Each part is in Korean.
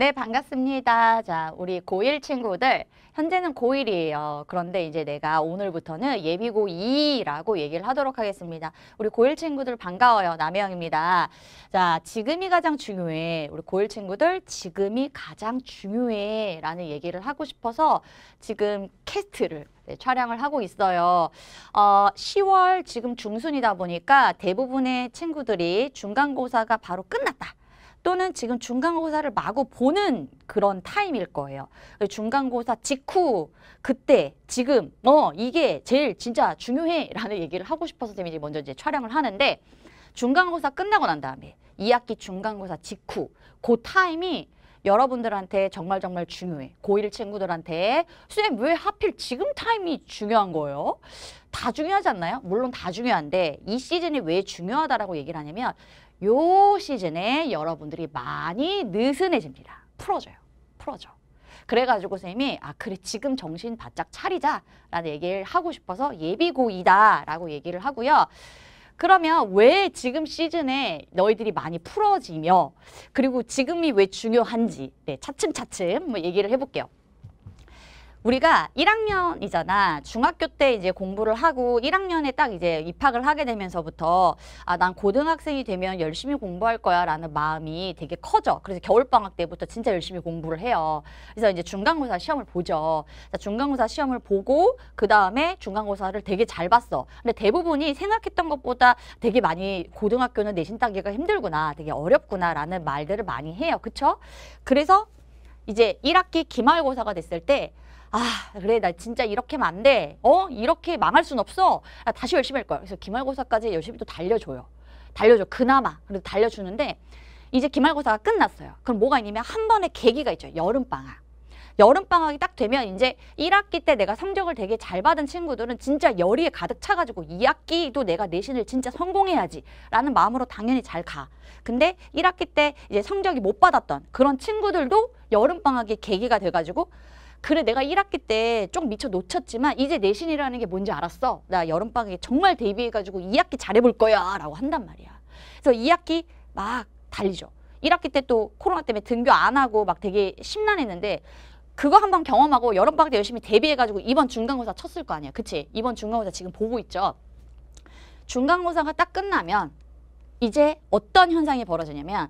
네, 반갑습니다. 자, 우리 고1 친구들. 현재는 고1이에요. 그런데 이제 내가 오늘부터는 예비고 2라고 얘기를 하도록 하겠습니다. 우리 고1 친구들 반가워요. 남영입니다. 자, 지금이 가장 중요해. 우리 고1 친구들 지금이 가장 중요해. 라는 얘기를 하고 싶어서 지금 캐스트를 네, 촬영을 하고 있어요. 어, 10월 지금 중순이다 보니까 대부분의 친구들이 중간고사가 바로 끝났다. 또는 지금 중간고사를 마구 보는 그런 타임일 거예요. 중간고사 직후 그때 지금 어 이게 제일 진짜 중요해라는 얘기를 하고 싶어서 선생님이 먼저 이제 촬영을 하는데 중간고사 끝나고 난 다음에 2학기 중간고사 직후 그 타임이 여러분들한테 정말 정말 중요해. 고1 친구들한테 선생님 왜 하필 지금 타임이 중요한 거예요? 다 중요하지 않나요? 물론 다 중요한데 이 시즌이 왜 중요하다라고 얘기를 하냐면 요 시즌에 여러분들이 많이 느슨해집니다. 풀어져요. 풀어져. 그래가지고 쌤이 아 그래 지금 정신 바짝 차리자라는 얘기를 하고 싶어서 예비고이다라고 얘기를 하고요. 그러면 왜 지금 시즌에 너희들이 많이 풀어지며 그리고 지금이 왜 중요한지 네, 차츰차츰 뭐 얘기를 해볼게요. 우리가 1학년이잖아. 중학교 때 이제 공부를 하고 1학년에 딱 이제 입학을 하게 되면서부터 아, 난 고등학생이 되면 열심히 공부할 거야 라는 마음이 되게 커져. 그래서 겨울방학 때부터 진짜 열심히 공부를 해요. 그래서 이제 중간고사 시험을 보죠. 중간고사 시험을 보고 그 다음에 중간고사를 되게 잘 봤어. 근데 대부분이 생각했던 것보다 되게 많이 고등학교는 내신 따기가 힘들구나. 되게 어렵구나 라는 말들을 많이 해요. 그쵸? 그래서 이제 1학기 기말고사가 됐을 때아 그래 나 진짜 이렇게 하면 안 돼. 어 이렇게 망할 순 없어. 아, 다시 열심히 할 거야. 그래서 기말고사까지 열심히 또 달려줘요. 달려줘 그나마 그래도 달려주는데 이제 기말고사가 끝났어요. 그럼 뭐가 있냐면 한 번의 계기가 있죠. 여름방학. 여름방학이 딱 되면 이제 1학기 때 내가 성적을 되게 잘 받은 친구들은 진짜 열의에 가득 차가지고 2학기도 내가 내신을 진짜 성공해야지 라는 마음으로 당연히 잘 가. 근데 1학기 때 이제 성적이 못 받았던 그런 친구들도 여름방학이 계기가 돼가지고 그래 내가 1학기 때좀미쳐 놓쳤지만 이제 내신이라는 게 뭔지 알았어. 나 여름방학에 정말 대비해가지고 2학기 잘해볼 거야 라고 한단 말이야. 그래서 2학기 막 달리죠. 1학기 때 또 코로나 때문에 등교 안 하고 막 되게 심란했는데 그거 한번 경험하고 여름방학 때 열심히 대비해가지고 이번 중간고사 쳤을 거 아니야. 그치? 이번 중간고사 지금 보고 있죠. 중간고사가 딱 끝나면 이제 어떤 현상이 벌어지냐면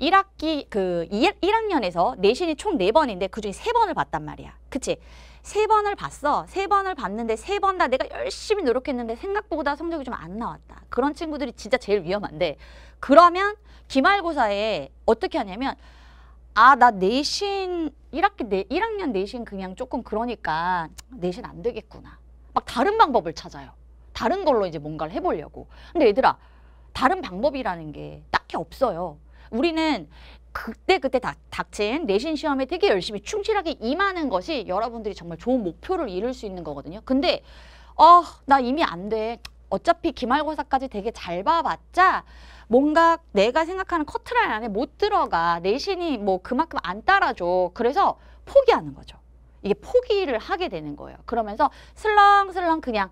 1학기 그 1학년에서 내신이 총 4번인데 그중에 3번을 봤단 말이야. 그치? 3번을 봤어. 3번을 봤는데 3번 다 내가 열심히 노력했는데 생각보다 성적이 좀 안 나왔다. 그런 친구들이 진짜 제일 위험한데 그러면 기말고사에 어떻게 하냐면 아, 나 내신 1학기 내 1학년 내신 그냥 조금 그러니까 내신 안 되겠구나. 막 다른 방법을 찾아요. 다른 걸로 이제 뭔가를 해보려고. 근데 얘들아, 다른 방법이라는 게 딱히 없어요. 우리는 그때그때 다, 닥친 내신 시험에 되게 열심히 충실하게 임하는 것이 여러분들이 정말 좋은 목표를 이룰 수 있는 거거든요. 근데 어, 나 이미 안 돼. 어차피 기말고사까지 되게 잘 봐봤자 뭔가 내가 생각하는 커트라인 안에 못 들어가. 내신이 뭐 그만큼 안 따라줘. 그래서 포기하는 거죠. 이게 포기를 하게 되는 거예요. 그러면서 슬렁슬렁 그냥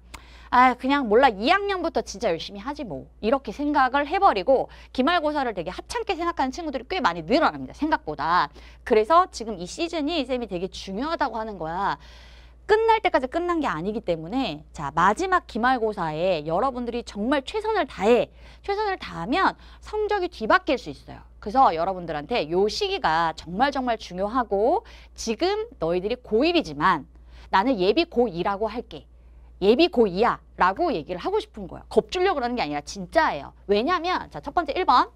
아 그냥 몰라 2학년부터 진짜 열심히 하지 뭐 이렇게 생각을 해버리고 기말고사를 되게 하찮게 생각하는 친구들이 꽤 많이 늘어납니다 생각보다 그래서 지금 이 시즌이 쌤이 되게 중요하다고 하는 거야 끝날 때까지 끝난 게 아니기 때문에 자 마지막 기말고사에 여러분들이 정말 최선을 다해 최선을 다하면 성적이 뒤바뀔 수 있어요 그래서 여러분들한테 요 시기가 정말 정말 중요하고 지금 너희들이 고1이지만 나는 예비 고2라고 할게 예비 고2야 라고 얘기를 하고 싶은 거예요. 겁주려고 그러는 게 아니라 진짜예요. 왜냐하면 자첫 번째 일 번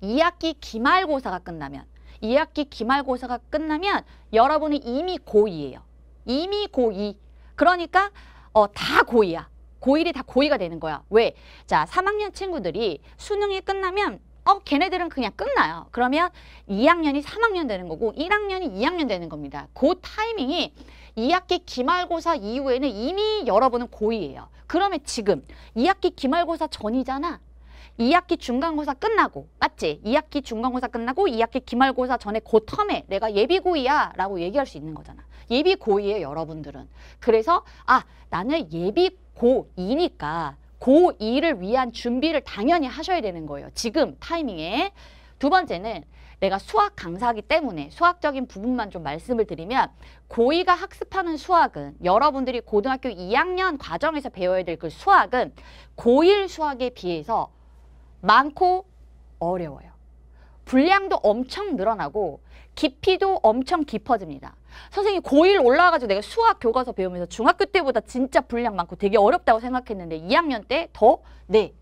이학기 기말고사가 끝나면 이학기 기말고사가 끝나면 여러분은 이미 고2예요. 이미 고2. 그러니까 어, 다 고2야. 고1이 다 고2가 되는 거야. 왜? 자, 3학년 친구들이 수능이 끝나면 어, 걔네들은 그냥 끝나요. 그러면 2학년이 3학년 되는 거고 1학년이 2학년 되는 겁니다. 그 타이밍이 2학기 기말고사 이후에는 이미 여러분은 고2예요. 그러면 지금 2학기 기말고사 전이잖아. 2학기 중간고사 끝나고 맞지? 2학기 중간고사 끝나고 2학기 기말고사 전에 그 텀에 내가 예비고이야 라고 얘기할 수 있는 거잖아. 예비고이에요 여러분들은. 그래서 아 나는 예비고이니까 고2를 위한 준비를 당연히 하셔야 되는 거예요. 지금 타이밍에. 두 번째는 내가 수학 강사기 때문에 수학적인 부분만 좀 말씀을 드리면 고2가 학습하는 수학은 여러분들이 고등학교 2학년 과정에서 배워야 될 그 수학은 고1 수학에 비해서 많고 어려워요. 분량도 엄청 늘어나고 깊이도 엄청 깊어집니다. 선생님 고1 올라와가지고 내가 수학 교과서 배우면서 중학교 때보다 진짜 분량 많고 되게 어렵다고 생각했는데 2학년 때 더? 네.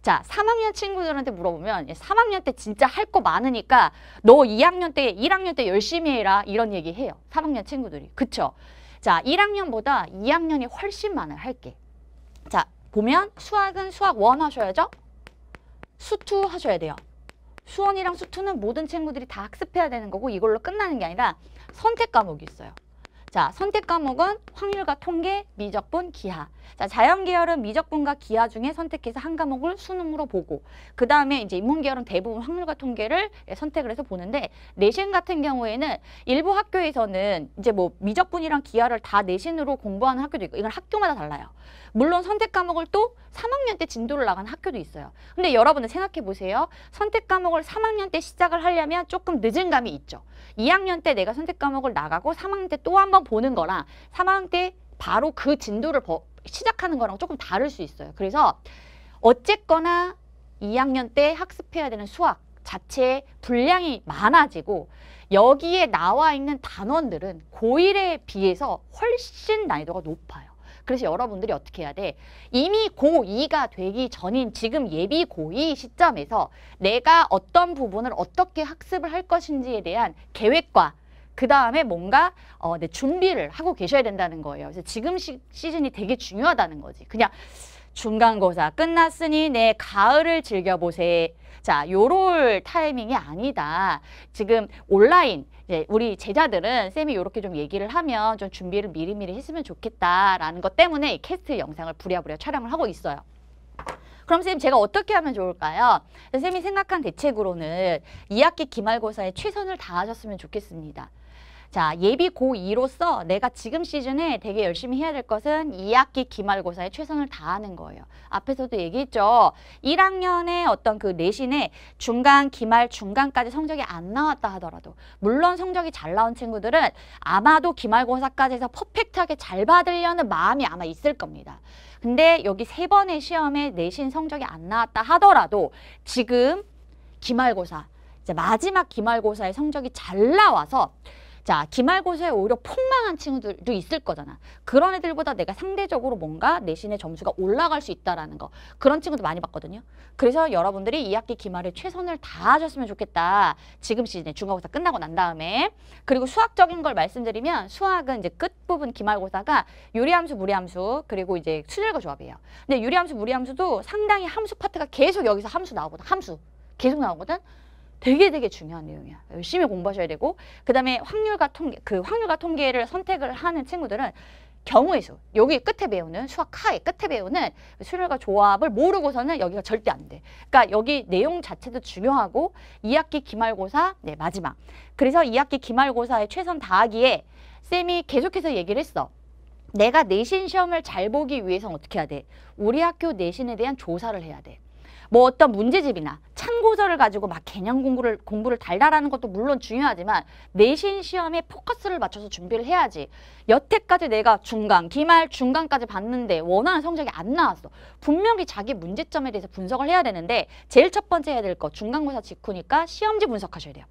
자, 3학년 친구들한테 물어보면 3학년 때 진짜 할 거 많으니까 너 2학년 때, 1학년 때 열심히 해라 이런 얘기 해요. 3학년 친구들이. 그쵸? 자, 1학년보다 2학년이 훨씬 많아요. 할게. 자, 보면 수학은 수학 원 하셔야죠. 수투 하셔야 돼요. 수원이랑 수투는 모든 친구들이 다 학습해야 되는 거고 이걸로 끝나는 게 아니라 선택 과목이 있어요. 자, 선택 과목은 확률과 통계, 미적분, 기하. 자, 자연 계열은 미적분과 기하 중에 선택해서 한 과목을 수능으로 보고 그 다음에 이제 인문 계열은 대부분 확률과 통계를 예, 선택을 해서 보는데 내신 같은 경우에는 일부 학교에서는 이제 뭐 미적분이랑 기하를 다 내신으로 공부하는 학교도 있고 이건 학교마다 달라요. 물론 선택 과목을 또 3학년 때 진도를 나가는 학교도 있어요. 근데 여러분들 생각해 보세요. 선택 과목을 3학년 때 시작을 하려면 조금 늦은 감이 있죠. 2학년 때 내가 선택 과목을 나가고 3학년 때 또 한번 보는 거랑 3학년 때 바로 그 진도를 버, 시작하는 거랑 조금 다를 수 있어요. 그래서 어쨌거나 2학년 때 학습해야 되는 수학 자체의 분량이 많아지고 여기에 나와 있는 단원들은 고1에 비해서 훨씬 난이도가 높아요. 그래서 여러분들이 어떻게 해야 돼? 이미 고2가 되기 전인 지금 예비 고2 시점에서 내가 어떤 부분을 어떻게 학습을 할 것인지에 대한 계획과 그 다음에 뭔가 어, 네, 준비를 하고 계셔야 된다는 거예요. 그래서 지금 시, 시즌이 되게 중요하다는 거지. 그냥 중간고사 끝났으니 내 가을을 즐겨보세 자, 요럴 타이밍이 아니다. 지금 온라인, 이제 우리 제자들은 쌤이 요렇게 좀 얘기를 하면 좀 준비를 미리미리 했으면 좋겠다라는 것 때문에 캐스트 영상을 부랴부랴 촬영을 하고 있어요. 그럼 쌤 제가 어떻게 하면 좋을까요? 쌤이 생각한 대책으로는 2학기 기말고사에 최선을 다하셨으면 좋겠습니다. 자 예비 고2로서 내가 지금 시즌에 되게 열심히 해야 될 것은 2학기 기말고사에 최선을 다하는 거예요. 앞에서도 얘기했죠. 1학년의 어떤 그 내신에 중간, 기말, 중간까지 성적이 안 나왔다 하더라도 물론 성적이 잘 나온 친구들은 아마도 기말고사까지 해서 퍼펙트하게 잘 받으려는 마음이 아마 있을 겁니다. 근데 여기 세 번의 시험에 내신 성적이 안 나왔다 하더라도 지금 기말고사 이제 마지막 기말고사의 성적이 잘 나와서 자 기말고사에 오히려 폭망한 친구들도 있을 거잖아. 그런 애들보다 내가 상대적으로 뭔가 내신의 점수가 올라갈 수 있다라는 거 그런 친구도 많이 봤거든요. 그래서 여러분들이 2학기 기말에 최선을 다하셨으면 좋겠다. 지금 시즌에 중간고사 끝나고 난 다음에 그리고 수학적인 걸 말씀드리면 수학은 이제 끝 부분 기말고사가 유리함수, 무리함수 그리고 이제 수질과 조합이에요. 근데 유리함수, 무리함수도 상당히 함수 파트가 계속 여기서 함수 나오거든. 함수 계속 나오거든. 되게 되게 중요한 내용이야. 열심히 공부하셔야 되고 그다음에 확률과 통계 그 확률과 통계를 선택을 하는 친구들은 경우의 수 여기 끝에 배우는 수학 하의 끝에 배우는 수열과 조합을 모르고서는 여기가 절대 안 돼. 그러니까 여기 내용 자체도 중요하고 2학기 기말고사 네 마지막. 그래서 2학기 기말고사에 최선 다하기에 쌤이 계속해서 얘기를 했어. 내가 내신 시험을 잘 보기 위해서는 어떻게 해야 돼? 우리 학교 내신에 대한 조사를 해야 돼. 뭐 어떤 문제집이나 참고서를 가지고 막 개념 공부를 공부를 달달하는 것도 물론 중요하지만 내신 시험에 포커스를 맞춰서 준비를 해야지. 여태까지 내가 중간, 기말, 중간까지 봤는데 원하는 성적이 안 나왔어. 분명히 자기 문제점에 대해서 분석을 해야 되는데 제일 첫 번째 해야 될 거 중간고사 직후니까 시험지 분석하셔야 돼요.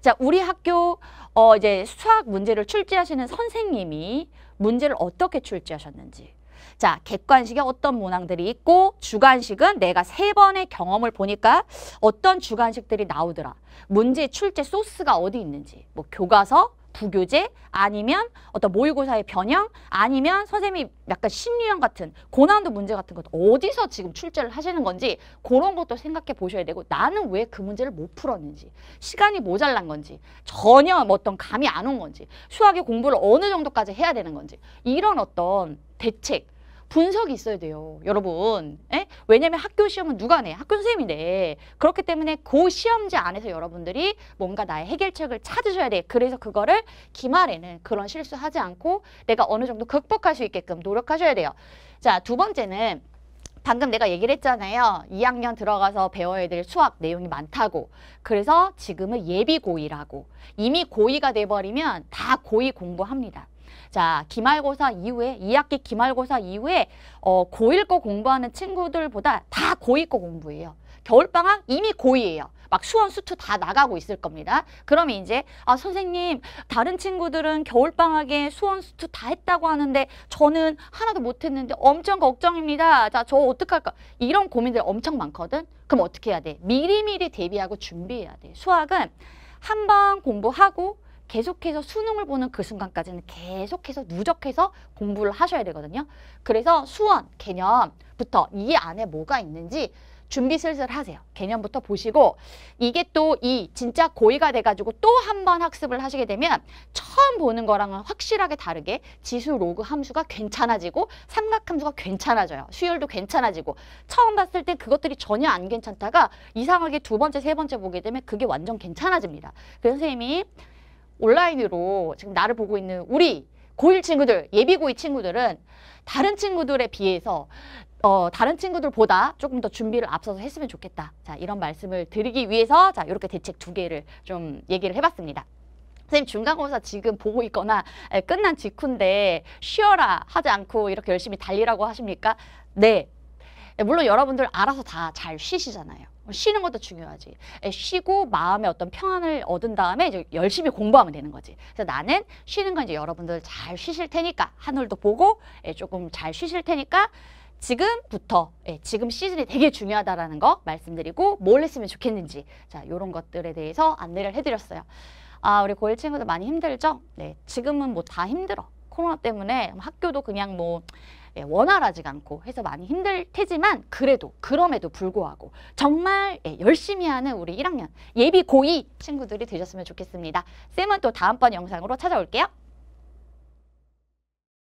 자, 우리 학교 어 이제 수학 문제를 출제하시는 선생님이 문제를 어떻게 출제하셨는지 자, 객관식에 어떤 문항들이 있고 주관식은 내가 세 번의 경험을 보니까 어떤 주관식들이 나오더라. 문제 출제 소스가 어디 있는지, 뭐 교과서, 부교재 아니면 어떤 모의고사의 변형 아니면 선생님이 약간 심리형 같은 고난도 문제 같은 것 어디서 지금 출제를 하시는 건지 그런 것도 생각해 보셔야 되고 나는 왜 그 문제를 못 풀었는지 시간이 모자란 건지 전혀 어떤 감이 안 온 건지 수학의 공부를 어느 정도까지 해야 되는 건지 이런 어떤 대책 분석이 있어야 돼요. 여러분. 에? 예? 왜냐면 학교 시험은 누가 내? 학교 선생님인데. 그렇기 때문에 그 시험지 안에서 여러분들이 뭔가 나의 해결책을 찾으셔야 돼. 그래서 그거를 기말에는 그런 실수하지 않고 내가 어느 정도 극복할 수 있게끔 노력하셔야 돼요. 자, 두 번째는 방금 내가 얘기를 했잖아요. 2학년 들어가서 배워야 될 수학 내용이 많다고. 그래서 지금은 예비고이라고. 이미 고의가 돼버리면 다고의 공부합니다. 자, 기말고사 이후에 2학기 기말고사 이후에 어, 고1 거 공부하는 친구들보다 다 고2 거 공부예요. 겨울방학 이미 고2예요. 막 수원, 수투 다 나가고 있을 겁니다. 그러면 이제 아 선생님 다른 친구들은 겨울방학에 수원, 수투 다 했다고 하는데 저는 하나도 못했는데 엄청 걱정입니다. 자저 어떡할까 이런 고민들 엄청 많거든. 그럼 어떻게 해야 돼? 미리미리 대비하고 준비해야 돼. 수학은 한 번 공부하고 계속해서 수능을 보는 그 순간까지는 계속해서 누적해서 공부를 하셔야 되거든요. 그래서 수원 개념부터 이 안에 뭐가 있는지 준비 슬슬 하세요. 개념부터 보시고 이게 또 이 진짜 고의가 돼가지고 또 한 번 학습을 하시게 되면 처음 보는 거랑은 확실하게 다르게 지수 로그 함수가 괜찮아지고 삼각함수가 괜찮아져요. 수열도 괜찮아지고 처음 봤을 때 그것들이 전혀 안 괜찮다가 이상하게 두 번째 세 번째 보게 되면 그게 완전 괜찮아집니다. 그래서 선생님이 온라인으로 지금 나를 보고 있는 우리 고1 친구들, 예비 고2 친구들은 다른 친구들에 비해서 어, 다른 친구들보다 조금 더 준비를 앞서서 했으면 좋겠다. 자, 이런 말씀을 드리기 위해서 자, 이렇게 대책 두 개를 좀 얘기를 해봤습니다. 선생님 중간고사 지금 보고 있거나 에, 끝난 직후인데 쉬어라 하지 않고 이렇게 열심히 달리라고 하십니까? 네. 물론 여러분들 알아서 다 잘 쉬시잖아요. 어, 쉬는 것도 중요하지. 예, 쉬고 마음의 어떤 평안을 얻은 다음에 이제 열심히 공부하면 되는 거지. 그래서 나는 쉬는 건 이제 여러분들 잘 쉬실 테니까 하늘도 보고 예, 조금 잘 쉬실 테니까 지금부터 예, 지금 시즌이 되게 중요하다라는 거 말씀드리고 뭘 했으면 좋겠는지 자 이런 것들에 대해서 안내를 해드렸어요. 아 우리 고일 친구들 많이 힘들죠? 네 지금은 뭐 다 힘들어. 코로나 때문에 학교도 그냥 뭐 예, 원활하지가 않고 해서 많이 힘들 테지만 그래도 그럼에도 불구하고 정말 예, 열심히 하는 우리 1학년 예비 고2 친구들이 되셨으면 좋겠습니다. 쌤은 또 다음번 영상으로 찾아올게요.